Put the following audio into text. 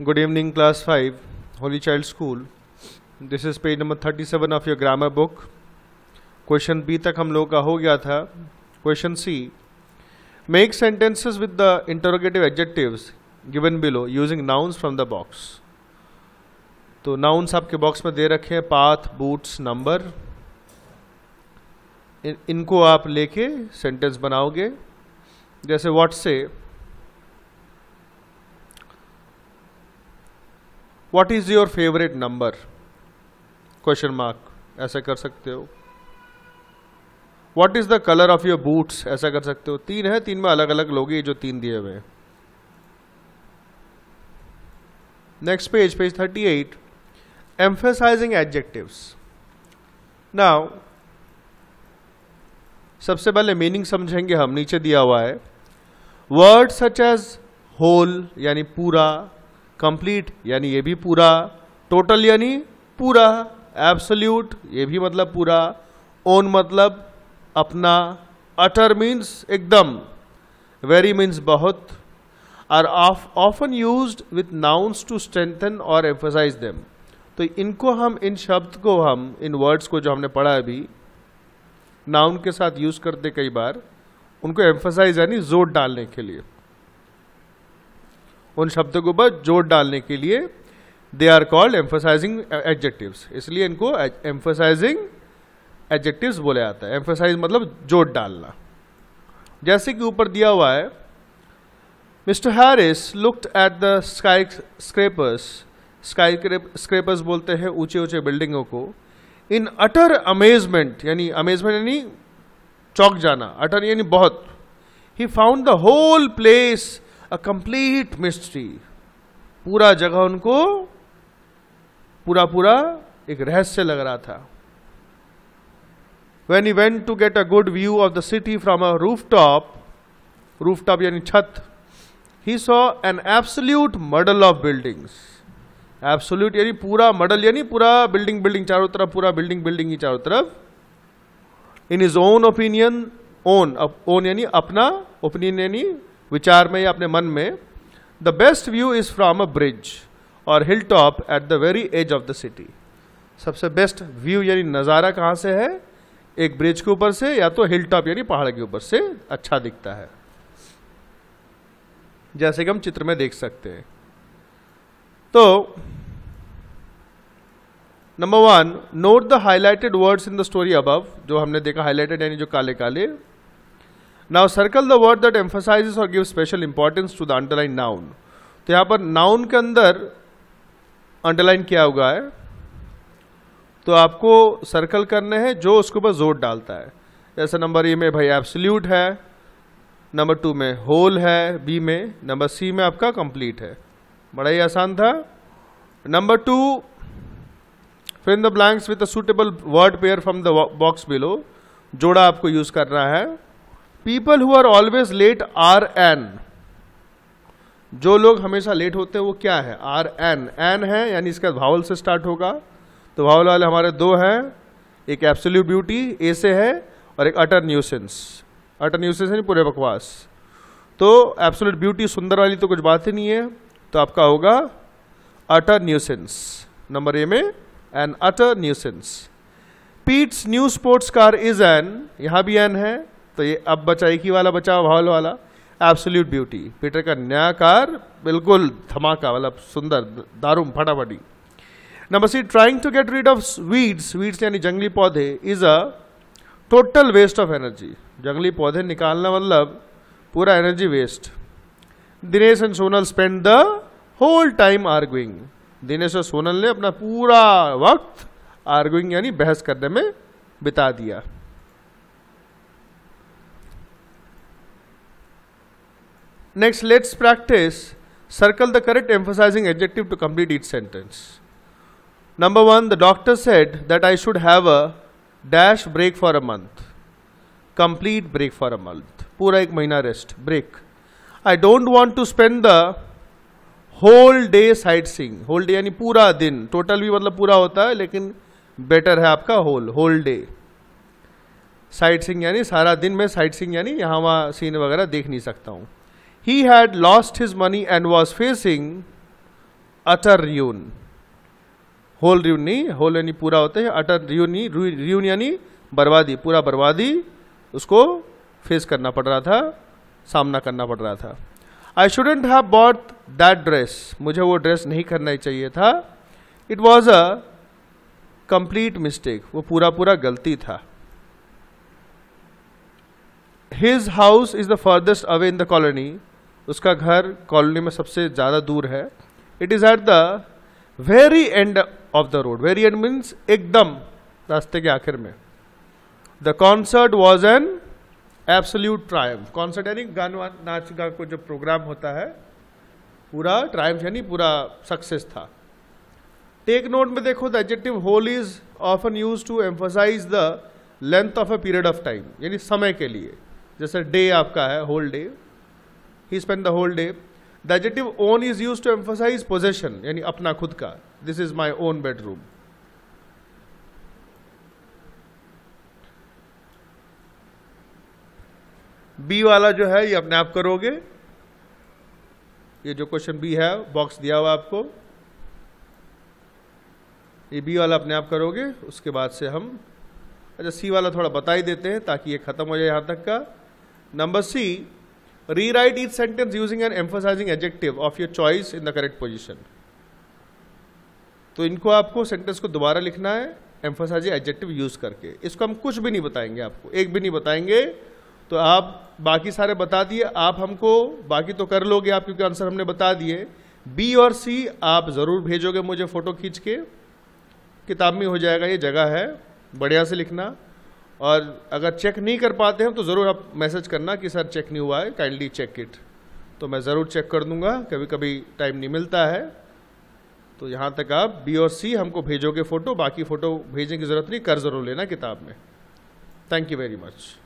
Good evening class five Holy Child School this is page number thirty seven of your grammar book question B तक हम लोगों का हो गया था question C make sentences with the interrogative adjectives given below using nouns from the box तो nouns आपके box में दे रखे हैं पाथ बूट्स नंबर इनको आप लेके सेंटेंस बनाओगे जैसे what say what is your favourite number question mark ऐसा कर सकते हो what is the colour of your boots ऐसा कर सकते हो तीन है तीन में अलग अलग लोगे जो तीन दिए हुए next page page thirty 38 emphasising adjective now सबसे पहले मीनिंग समझेंगे हम नीचे दिया हुआ है वर्ड सच एज होल यानी पूरा कंप्लीट यानी ये भी पूरा टोटल यानी पूरा एब्सोल्यूट ये भी मतलब पूरा ओन मतलब अपना अटर मीन्स एकदम वेरी मीन्स बहुत are often use with nouns to strengthen और एम्फोसाइज देम तो इनको हम इन शब्द को हम इन वर्ड्स को जो हमने पढ़ा अभी नाउन के साथ यूज़ करते कई बार उनको एम्फोसाइज यानी जोर डालने के लिए उन शब्दों के ऊपर जोर डालने के लिए they are called emphasising adjective इसलिए इनको एम्फोसाइजिंग एडजेक्टिव बोला जाता है एम्फोसाइज मतलब जोर डालना जैसे कि ऊपर दिया हुआ है Mr Harris looked at the skyscrapers skyscrapers बोलते हैं ऊंचे ऊंचे बिल्डिंगों को इन अटर अमेजमेंट यानी अमेजमेंट यानी चौक जाना अटर यानी बहुत ही found the whole place a complete mystery पूरा जगह उनको पूरा पूरा एक रहस्य लग रहा था when you went to get a good view of the city from a rooftop rooftop यानी छत ही saw an absolute model of buildings absolute यानी पूरा मॉडल यानी पूरा बिल्डिंग बिल्डिंग चारों तरफ पूरा बिल्डिंग बिल्डिंग ही चारों तरफ in is own opinion own own यानी अपना ओपिनियन यानी विचार में या अपने मन में the best view is from a bridge or hilltop at the very edge of the city सबसे बेस्ट व्यू यानी नज़ारा कहाँ से है एक ब्रिज के ऊपर से या तो हिल टॉप यानी पहाड़ के ऊपर से अच्छा दिखता है जैसे कि हम चित्र में देख सकते हैं तो number one note the highlighted words in the story above जो हमने देखा हाईलाइटेड यानी जो काले काले now circle the word that emphasises और give special importance to the underline noun तो यहाँ पर नाउन के अंदर अंडरलाइन किया हुआ है तो आपको सर्कल करने हैं जो उसके ऊपर जोर डालता है जैसे नंबर ए में भाई एब्सल्यूट है नंबर टू में होल है बी में नंबर सी में आपका कंप्लीट है बड़ा ही आसान था नंबर टू फिर in the blanks with a suitable word pair from the box below जोड़ा आपको यूज़ करना है people who are always late are an जो लोग हमेशा लेट होते हैं वो क्या है आर एन एन है यानी इसका भावल से स्टार्ट होगा तो भावल वाले हमारे दो हैं एक एब्सोल्यूट ब्यूटी ए से है और एक अटर न्यूसेंस अटर न्यूसेंस यानी पूरे बकवास तो एब्सोल्यूट ब्यूटी सुंदर वाली तो कुछ बात ही नहीं है तो आपका होगा अटर न्यूसेंस नंबर ए में an utter nuisance Pete's new sports car is an यहाँ भी एन है तो ये अब बचा एक ही वाला बचा भावल वाला एब्सोल्यूट ब्यूटी पीटर का न्यायकार बिल्कुल धमाका मतलब सुंदर दारूम फटाफटी number C trying to get rid of weeds weeds यानी जंगली पौधे is a total waste of energy जंगली पौधे निकालना मतलब पूरा energy waste Dinesh and Sonal spend the whole time arguing Dinesh और सोनल ने अपना पूरा वक्त आर्ग्यूइंग यानी बहस करने में बिता दिया Next, let's practice circle the correct emphasizing adjective to complete each sentence. Number one, the doctor said that I should have a dash break for a month. Complete break for a month. Pura ek mahina rest. Break. I don't want to spend the whole day sightseeing whole day यानी पूरा दिन total भी मतलब पूरा होता है लेकिन better है आपका whole whole day sightseeing यानी सारा दिन मैं साइट सीइंग यानी यहाँ वहाँ सीन वगैरह देख नहीं सकता हूँ he had lost his money and was facing utter ruin. Whole ruin whole यानी पूरा होते हैं अटर र्यून र्यून यानी बर्बादी पूरा बर्बादी उसको फेस करना पड़ रहा था सामना करना पड़ रहा था I shouldn't have bought that dress मुझे वो ड्रेस नहीं करना ही चाहिए था it was a complete mistake वो पूरा पूरा गलती था his house is the farthest away in the colony उसका घर कॉलोनी में सबसे ज़्यादा दूर है it is at the very end of the road very end means एकदम रास्ते के आखिर में the concert was an absolute triumph concert यानी गान नाच का को जो प्रोग्राम होता है पूरा ट्रायम यानी पूरा सक्सेस था टेक नोट में देखो the adjective whole is often use to emphasise the length of a period of time यानी समय के लिए जैसे डे आपका है होल डे ही spend the whole day the adjective own is use to emphasise possession यानी अपना खुद का this is my own bedroom B वाला जो है ये अपने आप करोगे ये जो क्वेश्चन बी है बॉक्स दिया हुआ आपको ये बी वाला अपने आप करोगे उसके बाद से हम अच्छा सी वाला थोड़ा बता ही देते हैं ताकि ये खत्म हो जाए यहां तक का number C Rewrite each sentence using an emphasizing adjective of your choice in the correct position. तो इनको आपको सेंटेंस को दोबारा लिखना है एम्फोसाइजिंग एडजेक्टिव यूज करके इसको हम कुछ भी नहीं बताएंगे आपको एक भी नहीं बताएंगे तो आप बाकी सारे बता दिए आप हमको बाकी तो कर लोगे आप क्योंकि आंसर हमने बता दिए बी और सी आप ज़रूर भेजोगे मुझे फ़ोटो खींच के किताब में हो जाएगा ये जगह है बढ़िया से लिखना और अगर चेक नहीं कर पाते हैं तो ज़रूर आप मैसेज करना कि सर चेक नहीं हुआ है काइंडली चेक इट तो मैं ज़रूर चेक कर दूंगा कभी कभी टाइम नहीं मिलता है तो यहाँ तक आप बी और सी हमको भेजोगे फ़ोटो बाकी फ़ोटो भेजने की ज़रूरत नहीं कर ज़रूर लेना किताब में थैंक यू वेरी मच